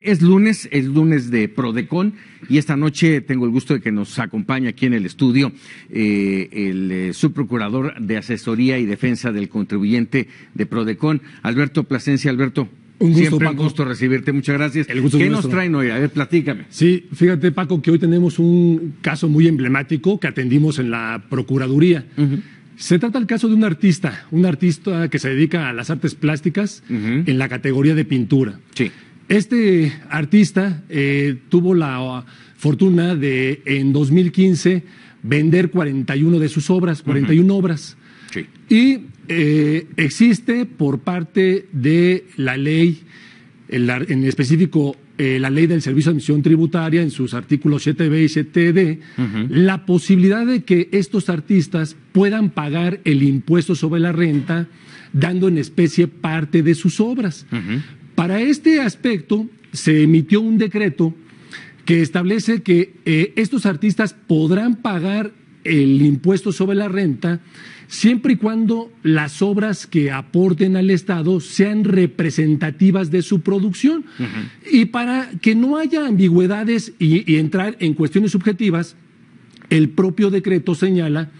Es lunes, es lunes de Prodecon y esta noche tengo el gusto de que nos acompañe aquí en el estudio eh, el eh, subprocurador de Asesoría y Defensa del Contribuyente de Prodecon, Alberto Plasencia. Alberto, un gusto, Siempre un gusto recibirte, muchas gracias. ¿Qué nos traen hoy? A ver, platícame. Sí, fíjate, Paco, que hoy tenemos un caso muy emblemático que atendimos en la Procuraduría. Se trata el caso de un artista, un artista que se dedica a las artes plásticas en la categoría de pintura. Sí. Este artista eh, tuvo la ah, fortuna de en 2015 vender 41 de sus obras, 41 obras. Sí. Y eh, existe por parte de la ley, en específico eh, la ley del Servicio de Admisión Tributaria, en sus artículos 7b y 7d, la posibilidad de que estos artistas puedan pagar el impuesto sobre la renta dando en especie parte de sus obras. Para este aspecto se emitió un decreto que establece que eh, estos artistas podrán pagar el impuesto sobre la renta siempre y cuando las obras que aporten al Estado sean representativas de su producción. Y para que no haya ambigüedades y, y entrar en cuestiones subjetivas, el propio decreto señala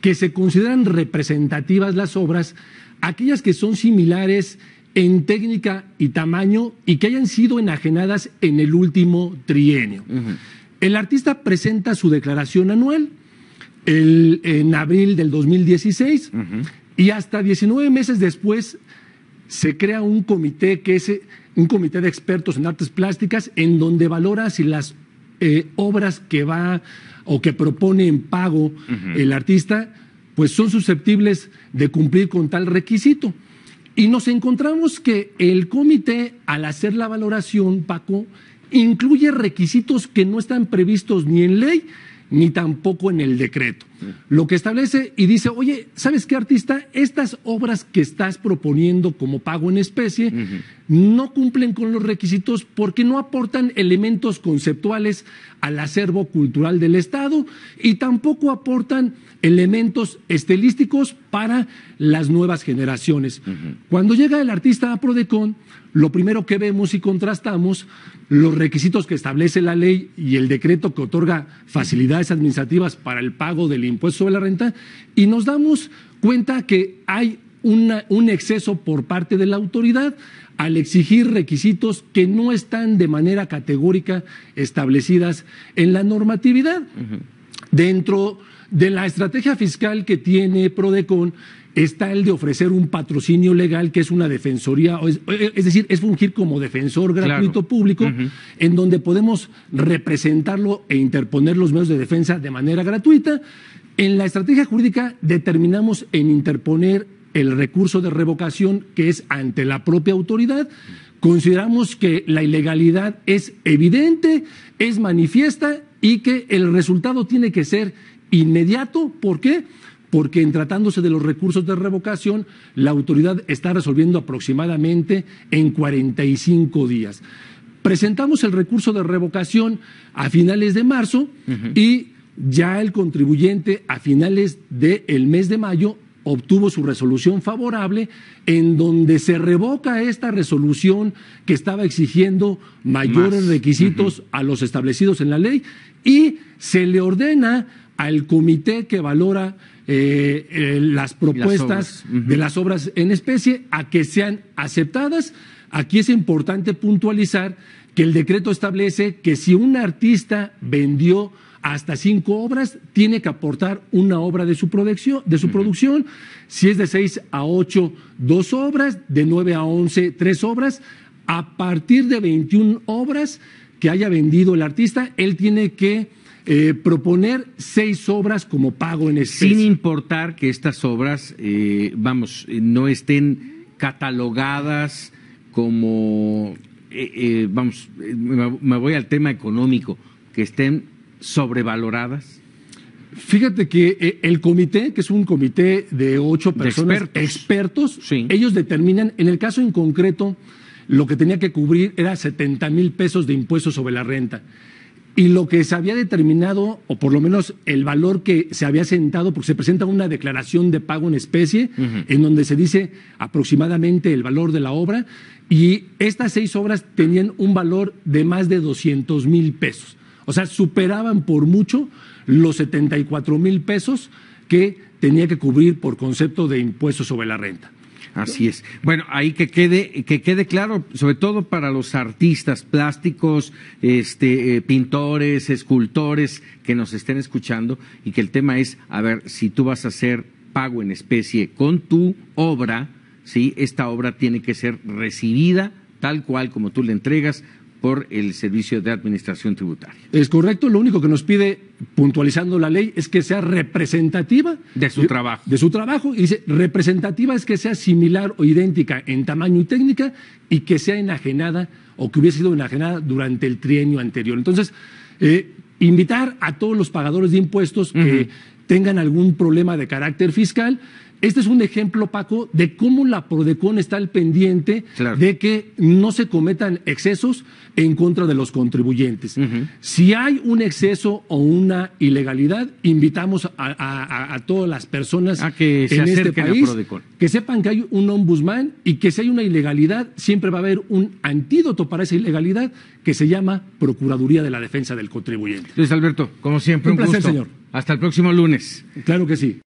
que se consideran representativas las obras aquellas que son similares en técnica y tamaño y que hayan sido enajenadas en el último trienio. El artista presenta su declaración anual en abril del 2016 y hasta 19 meses después se crea un comité que es un comité de expertos en artes plásticas en donde valora si las eh, obras que va o que propone en pago el artista pues son susceptibles de cumplir con tal requisito. Y nos encontramos que el comité, al hacer la valoración, Paco, incluye requisitos que no están previstos ni en ley ni tampoco en el decreto lo que establece y dice, oye, ¿sabes qué artista? Estas obras que estás proponiendo como pago en especie no cumplen con los requisitos porque no aportan elementos conceptuales al acervo cultural del Estado y tampoco aportan elementos estilísticos para las nuevas generaciones. Cuando llega el artista a Prodecon, lo primero que vemos y contrastamos los requisitos que establece la ley y el decreto que otorga facilidades administrativas para el pago del impuesto sobre la renta y nos damos cuenta que hay una, un exceso por parte de la autoridad al exigir requisitos que no están de manera categórica establecidas en la normatividad. Dentro de la estrategia fiscal que tiene Prodecon está el de ofrecer un patrocinio legal que es una defensoría, es, decir, es fungir como defensor gratuito público, en donde podemos representarlo e interponer los medios de defensa de manera gratuita. En la estrategia jurídica determinamos en interponer el recurso de revocación que es ante la propia autoridad. Consideramos que la ilegalidad es evidente, es manifiesta y que el resultado tiene que ser inmediato. ¿Por qué? Porque en tratándose de los recursos de revocación, la autoridad está resolviendo aproximadamente en 45 días. Presentamos el recurso de revocación a finales de marzo y ya el contribuyente a finales del el mes de mayo obtuvo su resolución favorable en donde se revoca esta resolución que estaba exigiendo mayores requisitos a los establecidos en la ley y se le ordena al comité que valora eh, eh, las propuestas de las obras en especie a que sean aceptadas. Aquí es importante puntualizar que el decreto establece que si un artista vendió hasta cinco obras, tiene que aportar una obra de su, producción, de su producción. Si es de seis a ocho, dos obras. De nueve a once, tres obras. A partir de 21 obras que haya vendido el artista, él tiene que eh, proponer seis obras como pago en especie. Sin importar que estas obras, eh, vamos, eh, no estén catalogadas como, vamos, me voy al tema económico, que estén sobrevaloradas? Fíjate que eh, el comité, que es un comité de ocho personas expertos, ellos determinan, en el caso en concreto, lo que tenía que cubrir era 70 mil pesos de impuestos sobre la renta. Y lo que se había determinado, o por lo menos el valor que se había sentado, porque se presenta una declaración de pago en especie, en donde se dice aproximadamente el valor de la obra, y estas seis obras tenían un valor de más de 200 mil pesos. O sea, superaban por mucho los 74 mil pesos que tenía que cubrir por concepto de impuestos sobre la renta. Así es. Bueno, ahí que quede, que quede claro, sobre todo para los artistas plásticos, este, eh, pintores, escultores que nos estén escuchando y que el tema es, a ver, si tú vas a hacer pago en especie con tu obra, ¿sí? esta obra tiene que ser recibida tal cual como tú le entregas por el Servicio de Administración Tributaria. Es correcto, lo único que nos pide, puntualizando la ley, es que sea representativa. De su trabajo. De su trabajo, y dice, representativa es que sea similar o idéntica en tamaño y técnica y que sea enajenada o que hubiese sido enajenada durante el trienio anterior. Entonces, eh, invitar a todos los pagadores de impuestos que tengan algún problema de carácter fiscal. Este es un ejemplo, Paco, de cómo la PRODECON está al pendiente de que no se cometan excesos en contra de los contribuyentes. Si hay un exceso o una ilegalidad, invitamos a, todas las personas a que en este país que sepan que hay un ombudsman y que si hay una ilegalidad, siempre va a haber un antídoto para esa ilegalidad que se llama Procuraduría de la Defensa del Contribuyente. Luis Alberto, como siempre, un, placer, señor. Hasta el próximo lunes. Claro que sí.